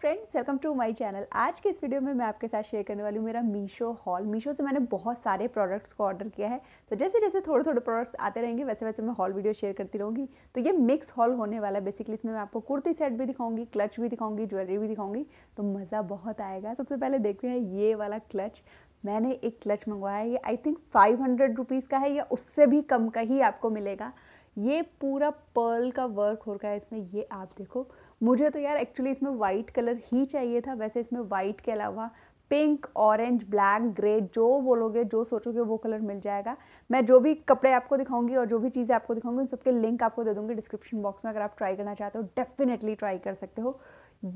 friends welcome to my channel आज के इस वीडियो में मैं आपके साथ शेयर करने वाली हूँ मेरा मीशो हॉल मीशो से मैंने बहुत सारे प्रोडक्ट्स को ऑर्डर किया है तो जैसे जैसे थोड़े थोड़े प्रोडक्ट्स आते रहेंगे वैसे वैसे मैं हॉल वीडियो शेयर करती रहूँगी तो ये मिक्स हॉल होने वाला है बेसिकली इसमें मैं आपको कुर्ती सेट भी दिखाऊंगी क्लच भी दिखाऊंगी ज्वेलरी भी दिखाऊंगी तो मज़ा बहुत आएगा सबसे पहले देखते हैं ये वाला क्लच मैंने एक क्लच मंगवाया है ये आई थिंक फाइव हंड्रेड का है या उससे भी कम का ही आपको मिलेगा ये पूरा पर्ल का वर्क हो रहा है इसमें ये आप देखो मुझे तो यार एक्चुअली इसमें वाइट कलर ही चाहिए था वैसे इसमें वाइट के अलावा पिंक ऑरेंज ब्लैक ग्रे जो बोलोगे जो सोचोगे वो कलर मिल जाएगा मैं जो भी कपड़े आपको दिखाऊंगी और जो भी चीज़ें आपको दिखाऊंगी उन सबके लिंक आपको दे दूंगी डिस्क्रिप्शन बॉक्स में अगर आप ट्राई करना चाहते हो डेफिनेटली ट्राई कर सकते हो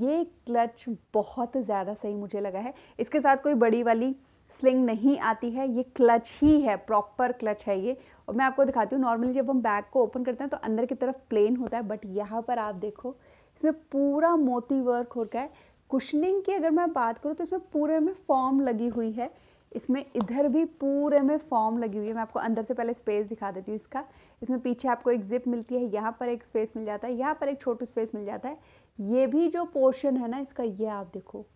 ये क्लच बहुत ज़्यादा सही मुझे लगा है इसके साथ कोई बड़ी वाली स्लिंग नहीं आती है ये क्लच ही है प्रॉपर क्लच है ये और मैं आपको दिखाती हूँ नॉर्मली जब हम बैग को ओपन करते हैं तो अंदर की तरफ प्लेन होता है बट यहाँ पर आप देखो इसमें पूरा मोती वर्क हो गया है कुशनिंग की अगर मैं बात करूँ तो इसमें पूरे में फॉर्म लगी हुई है इसमें इधर भी पूरे में फॉर्म लगी हुई है मैं आपको अंदर से पहले स्पेस दिखा देती हूँ इसका इसमें पीछे आपको एक जिप मिलती है यहाँ पर एक स्पेस मिल जाता है यहाँ पर एक छोटू स्पेस मिल जाता है ये भी जो पोर्शन है ना इसका ये आप देखो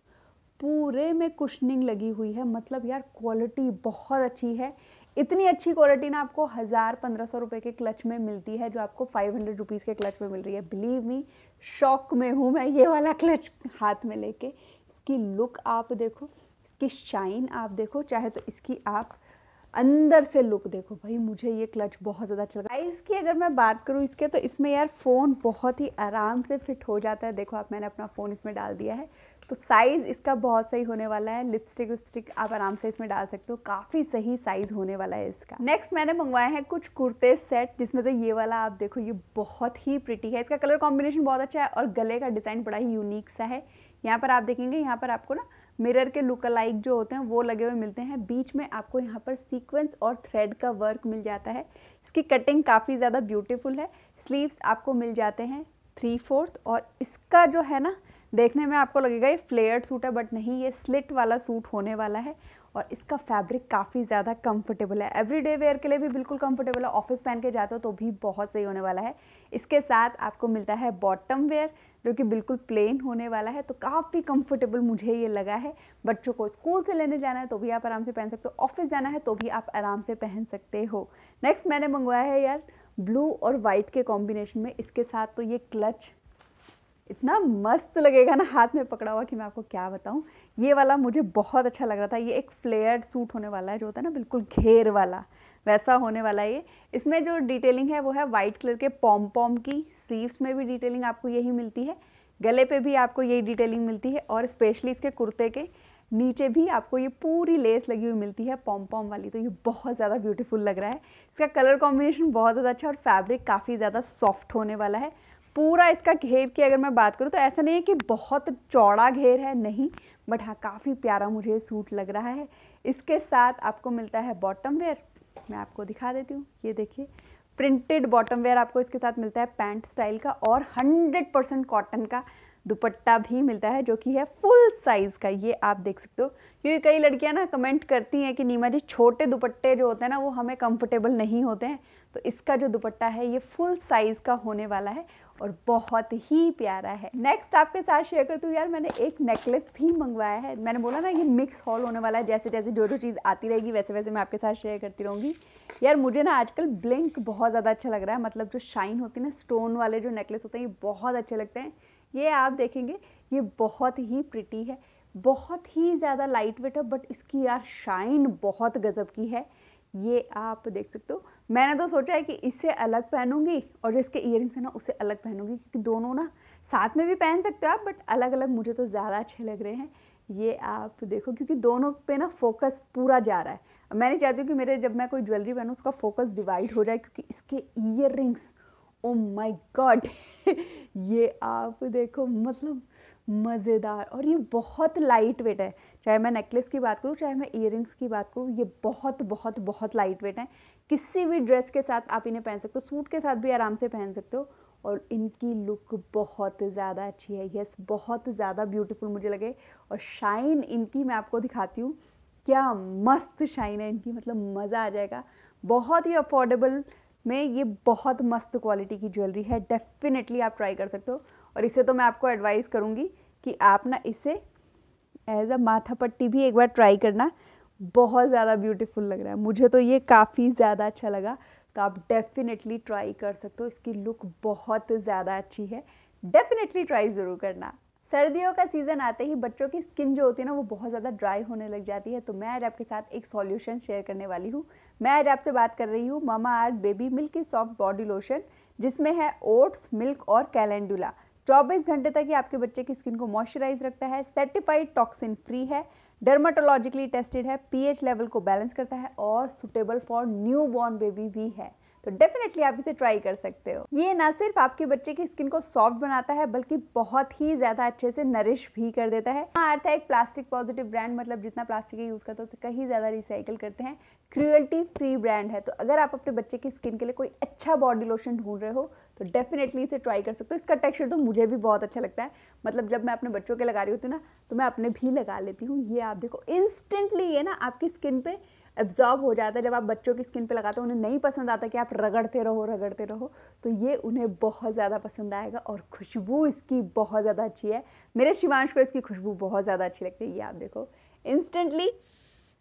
पूरे में कुशनिंग लगी हुई है मतलब यार क्वालिटी बहुत अच्छी है इतनी अच्छी क्वालिटी ना आपको हज़ार पंद्रह सौ रुपये के क्लच में मिलती है जो आपको फाइव हंड्रेड रुपीज़ के क्लच में मिल रही है बिलीव मी शॉक में हूँ मैं ये वाला क्लच हाथ में लेके इसकी लुक आप देखो इसकी शाइन आप देखो चाहे तो इसकी आप अंदर से लुक देखो भाई मुझे ये क्लच बहुत ज़्यादा अच्छा लगा इसकी अगर मैं बात करूँ इसके तो इसमें यार फ़ोन बहुत ही आराम से फिट हो जाता है देखो आप मैंने अपना फ़ोन इसमें डाल दिया है तो साइज़ इसका बहुत सही होने वाला है लिपस्टिक विपस्टिक आप आराम से इसमें डाल सकते हो काफ़ी सही साइज़ होने वाला है इसका नेक्स्ट मैंने मंगवाए हैं कुछ कुर्ते सेट जिसमें से ये वाला आप देखो ये बहुत ही प्रिटी है इसका कलर कॉम्बिनेशन बहुत अच्छा है और गले का डिज़ाइन बड़ा ही यूनिक सा है यहाँ पर आप देखेंगे यहाँ पर आपको ना मिरर के लुक लाइक जो होते हैं वो लगे हुए मिलते हैं बीच में आपको यहाँ पर सीक्वेंस और थ्रेड का वर्क मिल जाता है इसकी कटिंग काफ़ी ज़्यादा ब्यूटीफुल है स्लीव्स आपको मिल जाते हैं थ्री फोर्थ और इसका जो है ना देखने में आपको लगेगा ये फ्लेयर्ड सूट है बट नहीं ये स्लिट वाला सूट होने वाला है और इसका फैब्रिक काफ़ी ज़्यादा कंफर्टेबल है एवरीडे वेयर के लिए भी बिल्कुल कंफर्टेबल है ऑफिस पहन के जाते हो तो भी बहुत सही होने वाला है इसके साथ आपको मिलता है बॉटम वेयर जो कि बिल्कुल प्लेन होने वाला है तो काफ़ी कंफर्टेबल मुझे ये लगा है बच्चों को स्कूल से लेने जाना है तो भी आप आराम से पहन सकते हो ऑफिस जाना है तो भी आप आराम से पहन सकते हो नेक्स्ट मैंने मंगवाया है यार ब्लू और वाइट के कॉम्बिनेशन में इसके साथ तो ये क्लच इतना मस्त लगेगा ना हाथ में पकड़ा हुआ कि मैं आपको क्या बताऊँ ये वाला मुझे बहुत अच्छा लग रहा था ये एक फ्लेयर्ड सूट होने वाला है जो होता है ना बिल्कुल घेर वाला वैसा होने वाला है ये इसमें जो डिटेलिंग है वो है वाइट कलर के पॉम पॉम की स्लीव्स में भी डिटेलिंग आपको यही मिलती है गले पे भी आपको यही डिटेलिंग मिलती है और स्पेशली इसके कुर्ते के नीचे भी आपको ये पूरी लेस लगी हुई मिलती है पॉम पॉम वाली तो ये बहुत ज़्यादा ब्यूटीफुल लग रहा है इसका कलर कॉम्बिनेशन बहुत ज़्यादा अच्छा और फैब्रिक काफ़ी ज़्यादा सॉफ्ट होने वाला है पूरा इसका घेर की अगर मैं बात करूँ तो ऐसा नहीं है कि बहुत चौड़ा घेर है नहीं बट हाँ काफ़ी प्यारा मुझे सूट लग रहा है इसके साथ आपको मिलता है बॉटम वेयर मैं आपको दिखा देती हूँ ये देखिए प्रिंटेड बॉटम वेयर आपको इसके साथ मिलता है पैंट स्टाइल का और 100 परसेंट कॉटन का दुपट्टा भी मिलता है जो कि है फुल साइज़ का ये आप देख सकते हो क्योंकि कई लड़कियां ना कमेंट करती हैं कि नीमा जी छोटे दुपट्टे जो होते हैं ना वो हमें कंफर्टेबल नहीं होते हैं तो इसका जो दुपट्टा है ये फुल साइज़ का होने वाला है और बहुत ही प्यारा है नेक्स्ट आपके साथ शेयर करती हूँ यार मैंने एक नेकलेस भी मंगवाया है मैंने बोला ना ये मिक्स हॉल होने वाला है जैसे जैसे जो जो चीज़ आती रहेगी वैसे वैसे मैं आपके साथ शेयर करती रहूँगी यार मुझे ना आजकल ब्लिंक बहुत ज़्यादा अच्छा लग रहा है मतलब जो शाइन होती है ना स्टोन वाले जो नेकलेस होते हैं ये बहुत अच्छे लगते हैं ये आप देखेंगे ये बहुत ही प्रिटी है बहुत ही ज़्यादा लाइट वेट है बट इसकी यार शाइन बहुत गज़ब की है ये आप देख सकते हो मैंने तो सोचा है कि इससे अलग पहनूंगी और जो इसके ईयर हैं ना उसे अलग पहनूंगी क्योंकि दोनों ना साथ में भी पहन सकते हो आप बट अलग अलग मुझे तो ज़्यादा अच्छे लग रहे हैं ये आप देखो क्योंकि दोनों पे ना फोकस पूरा जा रहा है मैं नहीं चाहती हूँ कि मेरे जब मैं कोई ज्वेलरी पहनूँ उसका फोकस डिवाइड हो जाए क्योंकि इसके earrings oh my god ये आप देखो मतलब मज़ेदार और ये बहुत लाइट वेट है चाहे मैं नेकलेस की बात करूँ चाहे मैं इयर की बात करूँ ये बहुत बहुत बहुत लाइट वेट है किसी भी ड्रेस के साथ आप इन्हें पहन सकते हो सूट के साथ भी आराम से पहन सकते हो और इनकी लुक बहुत ज़्यादा अच्छी है यस बहुत ज़्यादा ब्यूटीफुल मुझे लगे और शाइन इनकी मैं आपको दिखाती हूँ क्या मस्त शाइन है इनकी मतलब मज़ा आ जाएगा बहुत ही अफोर्डेबल में ये बहुत मस्त क्वालिटी की ज्वेलरी है डेफिनेटली आप ट्राई कर सकते हो और इसे तो मैं आपको एडवाइस करूँगी कि आप ना इसे एज अ माथा पट्टी भी एक बार ट्राई करना बहुत ज़्यादा ब्यूटीफुल लग रहा है मुझे तो ये काफ़ी ज़्यादा अच्छा लगा तो आप डेफिनेटली ट्राई कर सकते हो इसकी लुक बहुत ज़्यादा अच्छी है डेफिनेटली ट्राई ज़रूर करना सर्दियों का सीज़न आते ही बच्चों की स्किन जो होती है ना वो बहुत ज़्यादा ड्राई होने लग जाती है तो मैं आज आपके साथ एक सॉल्यूशन शेयर करने वाली हूँ मैं आज आपसे बात कर रही हूँ मामा अर्थ बेबी मिल्क की सॉफ्ट बॉडी लोशन जिसमें है ओट्स मिल्क और कैलेंडुला चौबीस घंटे तक ही आपके बच्चे की स्किन को मॉइस्चराइज रखता है सर्टिफाइड टॉक्सिन फ्री है डर्माटोलॉजिकली टेस्टेड है पी लेवल को बैलेंस करता है और suitable for newborn baby भी है तो डेफिनेटली आप इसे ट्राई कर सकते हो ये ना सिर्फ आपके बच्चे की स्किन को सॉफ्ट बनाता है बल्कि बहुत ही ज़्यादा अच्छे से नरिश भी कर देता है हाँ अर्थ है एक प्लास्टिक पॉजिटिव ब्रांड मतलब जितना प्लास्टिक यूज़ करते हो तो कहीं ज़्यादा रिसाइकल करते हैं क्रियल्टी फ्री ब्रांड है तो अगर आप अपने बच्चे की स्किन के लिए कोई अच्छा बॉडी लोशन ढूंढ रहे हो तो डेफिनेटली इसे ट्राई कर सकते हो इसका टेक्सचर तो मुझे भी बहुत अच्छा लगता है मतलब जब मैं अपने बच्चों के लगा रही होती हूँ ना तो मैं अपने भी लगा लेती हूँ ये आप देखो इंस्टेंटली ये ना आपकी स्किन पे एब्जॉर्ब हो जाता है जब आप बच्चों की स्किन पे लगाते हो उन्हें नहीं पसंद आता कि आप रगड़ते रहो रगड़ते रहो तो ये उन्हें बहुत ज़्यादा पसंद आएगा और खुशबू इसकी बहुत ज़्यादा अच्छी है मेरे शिवांश को इसकी खुशबू बहुत ज़्यादा अच्छी लगती है ये आप देखो इंस्टेंटली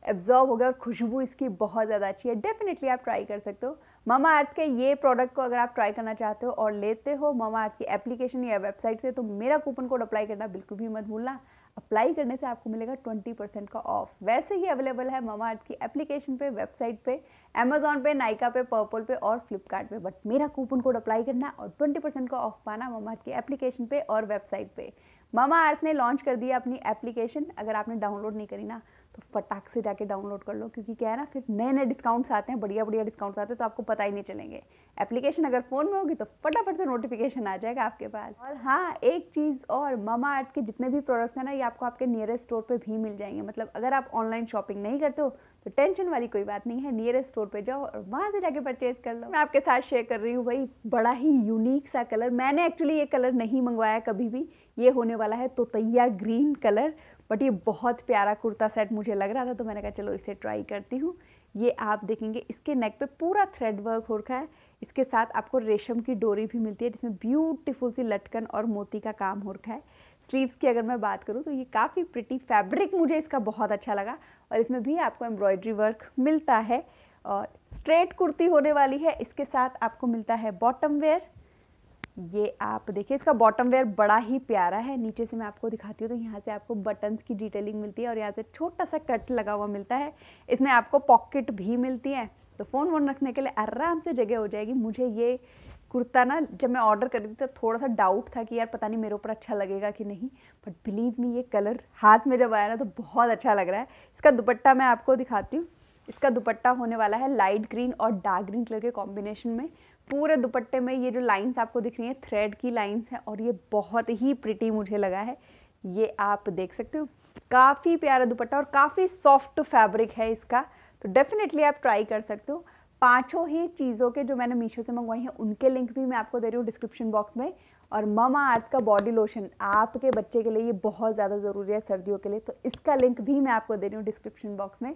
एब्जॉर्ब हो गया और खुशबू इसकी बहुत ज़्यादा अच्छी है डेफिनेटली आप ट्राई कर सकते हो मामा अर्थ के ये प्रोडक्ट को अगर आप ट्राई करना चाहते हो और लेते हो मामा अर्थ की एप्लीकेशन या वेबसाइट से तो मेरा कूपन कोड अप्लाई करना बिल्कुल भी मत भूलना अप्लाई करने से आपको मिलेगा 20 का ऑफ वैसे ही अवेलेबल है मामा अर्थ की एप्लीकेशन पे वेबसाइट पे अमेजोन पे नाइका पे पर्पल पे और फ्लिपकार्ट पे बट मेरा कूपन कोड अप्लाई करना और 20 परसेंट का ऑफ पाना मामा अर्थ की एप्लीकेशन पे और वेबसाइट पे मामा अर्थ ने लॉन्च कर दिया अपनी एप्लीकेशन अगर आपने डाउनलोड नहीं करी ना तो फटाक से जाके डाउनलोड कर लो क्योंकि क्या है ना फिर नए नए डिस्काउंट्स आते हैं बढ़िया बढ़िया डिस्काउंट्स आते हैं तो आपको पता ही नहीं चलेंगे एप्लीकेशन अगर फ़ोन में होगी तो फटाफट से नोटिफिकेशन आ जाएगा आपके पास और हाँ एक चीज़ और मामा अर्थ के जितने भी प्रोडक्ट्स हैं ना ये आपको आपके नियरेस्ट स्टोर पर भी मिल जाएंगे मतलब अगर आप ऑनलाइन शॉपिंग नहीं करते हो तो टेंशन वाली कोई बात नहीं है नियरेस्ट स्टोर पर जाओ और वहाँ से जाके परचेज कर लो मैं आपके साथ शेयर कर रही हूँ भाई बड़ा ही यूनिक सा कलर मैंने एक्चुअली ये कलर नहीं मंगवाया कभी भी ये होने वाला है तोतैया ग्रीन कलर बट ये बहुत प्यारा कुर्ता सेट मुझे लग रहा था तो मैंने कहा चलो इसे ट्राई करती हूँ ये आप देखेंगे इसके नेक पे पूरा थ्रेड वर्क हो रखा है इसके साथ आपको रेशम की डोरी भी मिलती है जिसमें ब्यूटीफुल सी लटकन और मोती का काम हो रखा है स्लीव्स की अगर मैं बात करूँ तो ये काफ़ी प्रिटी फैब्रिक मुझे इसका बहुत अच्छा लगा और इसमें भी आपको एम्ब्रॉयड्री वर्क मिलता है और स्ट्रेट कुर्ती होने वाली है इसके साथ आपको मिलता है बॉटम वेयर ये आप देखिए इसका बॉटम वेयर बड़ा ही प्यारा है नीचे से मैं आपको दिखाती हूँ तो यहाँ से आपको बटन्स की डिटेलिंग मिलती है और यहाँ से छोटा सा कट लगा हुआ मिलता है इसमें आपको पॉकेट भी मिलती है तो फ़ोन वोन रखने के लिए आराम से जगह हो जाएगी मुझे ये कुर्ता ना जब मैं ऑर्डर कर रही थी तो थोड़ा सा डाउट था कि यार पता नहीं मेरे ऊपर अच्छा लगेगा कि नहीं बट बिलीव मी ये कलर हाथ में जब आया ना तो बहुत अच्छा लग रहा है इसका दुपट्टा मैं आपको दिखाती हूँ इसका दुपट्टा होने वाला है लाइट ग्रीन और डार्क ग्रीन कलर के कॉम्बिनेशन में पूरे दुपट्टे में ये जो लाइंस आपको दिख रही हैं थ्रेड की लाइंस हैं और ये बहुत ही प्रिटी मुझे लगा है ये आप देख सकते हो काफ़ी प्यारा दुपट्टा और काफ़ी सॉफ्ट फैब्रिक है इसका तो डेफिनेटली आप ट्राई कर सकते हो पांचों ही चीज़ों के जो मैंने मीशो से मंगवाई हैं उनके लिंक भी मैं आपको दे रही हूँ डिस्क्रिप्शन बॉक्स में और ममा आर्थ का बॉडी लोशन आपके बच्चे के लिए ये बहुत ज़्यादा ज़रूरी है सर्दियों के लिए तो इसका लिंक भी मैं आपको दे रही हूँ डिस्क्रिप्शन बॉक्स में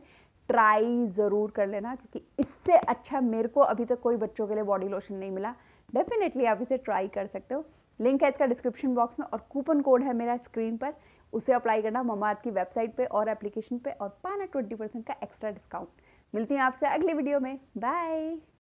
ट्राई ज़रूर कर लेना क्योंकि इस सबसे अच्छा मेरे को अभी तक कोई बच्चों के लिए बॉडी लोशन नहीं मिला डेफिनेटली आप इसे ट्राई कर सकते हो लिंक है इसका डिस्क्रिप्शन बॉक्स में और कूपन कोड है मेरा स्क्रीन पर उसे अप्लाई करना ममार्थ की वेबसाइट पे और एप्लीकेशन पे और पाना ट्वेंटी परसेंट का एक्स्ट्रा डिस्काउंट मिलती हैं आपसे अगले वीडियो में बाय